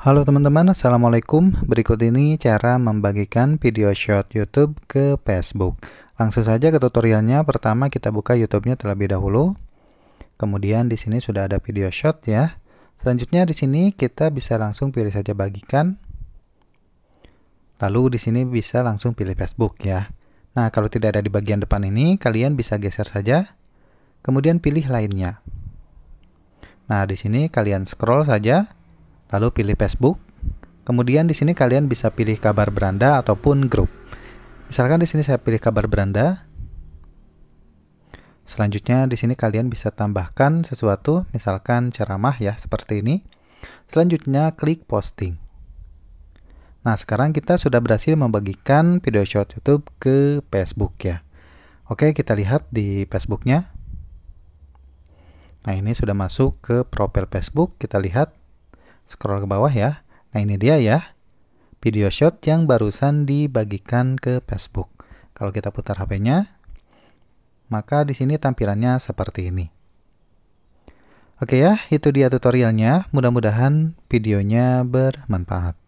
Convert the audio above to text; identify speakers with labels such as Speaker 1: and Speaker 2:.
Speaker 1: Halo teman-teman, Assalamualaikum. Berikut ini cara membagikan video short YouTube ke Facebook. Langsung saja ke tutorialnya. Pertama kita buka YouTube-nya terlebih dahulu. Kemudian di sini sudah ada video short ya. Selanjutnya di sini kita bisa langsung pilih saja bagikan. Lalu di sini bisa langsung pilih Facebook ya. Nah, kalau tidak ada di bagian depan ini, kalian bisa geser saja. Kemudian pilih lainnya. Nah, di sini kalian scroll saja lalu pilih Facebook. Kemudian di sini kalian bisa pilih kabar beranda ataupun grup. Misalkan di sini saya pilih kabar beranda. Selanjutnya di sini kalian bisa tambahkan sesuatu, misalkan ceramah ya seperti ini. Selanjutnya klik posting. Nah, sekarang kita sudah berhasil membagikan video short YouTube ke Facebook ya. Oke, kita lihat di Facebooknya. Nah, ini sudah masuk ke profil Facebook. Kita lihat Scroll ke bawah ya. Nah ini dia ya, video shot yang barusan dibagikan ke Facebook. Kalau kita putar HP-nya, maka di sini tampilannya seperti ini. Oke ya, itu dia tutorialnya. Mudah-mudahan videonya bermanfaat.